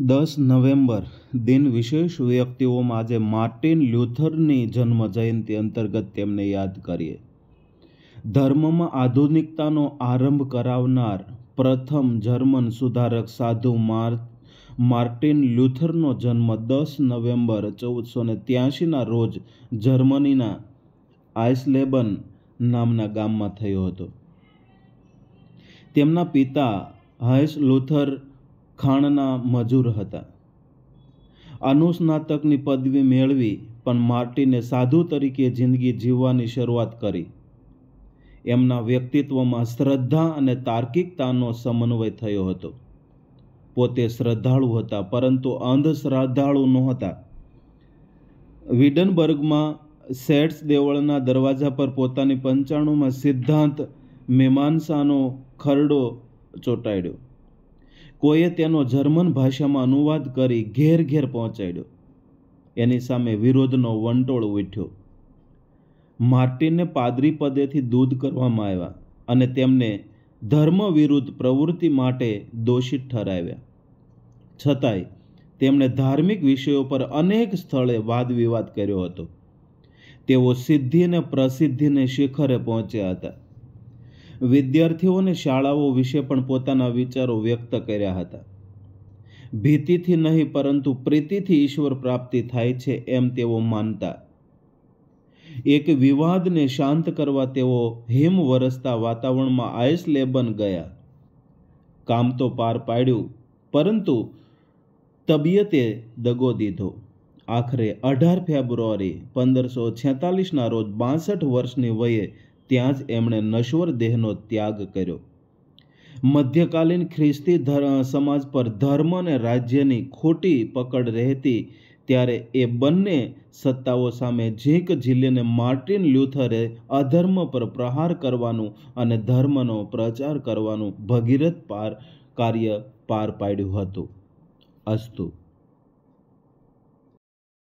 દસ નવેમ્બર દિન વિશેષ વ્યક્તિઓમાં આજે માર્ટિન લ્યુથરની જન્મ જયંતિ અંતર્ગત તેમને યાદ કરીએ ધર્મમાં આધુનિકતાનો આરંભ કરાવનાર પ્રથમ જર્મન સુધારક સાધુ માર માર્ટિન લ્યુથરનો જન્મ દસ નવેમ્બર ચૌદસો ને ત્યાસીના રોજ જર્મનીના આઇસલેબન નામના ગામમાં થયો હતો તેમના પિતા હાઇસ લુથર ખાણના મજૂર હતા અનુસ્નાતકની પદવી મેળવી પણ માર્ટિને સાધુ તરીકે જિંદગી જીવવાની શરૂઆત કરી એમના વ્યક્તિત્વમાં શ્રદ્ધા અને તાર્કિકતાનો સમન્વય થયો હતો પોતે શ્રદ્ધાળુ હતા પરંતુ અંધશ્રદ્ધાળુ નહોતા વિડનબર્ગમાં સેટ્સ દેવળના દરવાજા પર પોતાની પંચાણુમાં સિદ્ધાંત મેમાનસાનો ખરડો ચોંટાડ્યો કોઈએ તેનો જર્મન ભાષામાં અનુવાદ કરી ઘેર ઘેર પહોંચાડ્યો એની સામે વિરોધનો વંટોળ ઉઠ્યો માર્ટિનને પાદરી પદેથી દૂધ કરવામાં આવ્યા અને તેમને ધર્મ વિરુદ્ધ પ્રવૃત્તિ માટે દોષિત ઠરાવ્યા છતાંય તેમણે ધાર્મિક વિષયો પર અનેક સ્થળે વાદવિવાદ કર્યો હતો તેઓ સિદ્ધિ અને પ્રસિદ્ધિને શિખરે પહોંચ્યા હતા વિદ્યાર્થીઓને શાળાઓ વિશે પણ પોતાના વિચારો વ્યક્ત કર્યા હતા ભીતિથી નહીં પરંતુ પ્રીતિથી ઈશ્વર પ્રાપ્તિ થાય છે એમ તેઓ માનતા એક વિવાદને શાંત કરવા તેઓ હિમ વરસતા વાતાવરણમાં આઈસ લેબન ગયા કામ તો પાર પાડ્યું પરંતુ તબિયતે દગો દીધો આખરે અઢાર ફેબ્રુઆરી પંદરસો છેતાલીસના રોજ બાસઠ વર્ષની વયે ત્યાં જ એમણે નશ્વર દેહનો ત્યાગ કર્યો મધ્યકાલીન ખ્રિસ્તી સમાજ પર ધર્મ અને રાજ્યની ખોટી પકડ રહેતી ત્યારે એ બંને સત્તાઓ સામે ઝીંક ઝીલીને માર્ટિન લ્યુથરે અધર્મ પર પ્રહાર કરવાનું અને ધર્મનો પ્રચાર કરવાનું ભગીરથ પાર કાર્ય પાર પાડ્યું હતું અસ્તુ